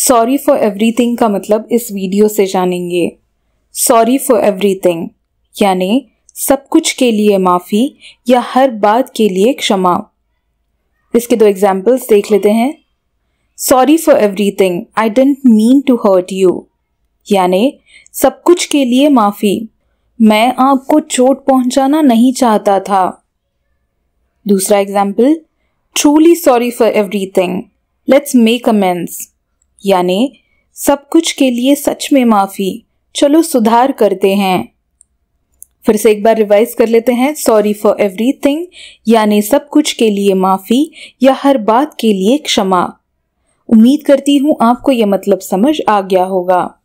sorry for everything का मतलब इस वीडियो से जानेंगे सॉरी फॉर एवरीथिंग यानी सब कुछ के लिए माफ़ी या हर बात के लिए क्षमा इसके दो एग्जाम्पल्स देख लेते हैं sorry for everything I didn't mean to hurt you यानी सब कुछ के लिए माफ़ी मैं आपको चोट पहुंचाना नहीं चाहता था दूसरा example truly sorry for everything let's make amends यानी सब कुछ के लिए सच में माफ़ी चलो सुधार करते हैं फिर से एक बार रिवाइज कर लेते हैं सॉरी फॉर थिंग यानी सब कुछ के लिए माफ़ी या हर बात के लिए क्षमा उम्मीद करती हूँ आपको यह मतलब समझ आ गया होगा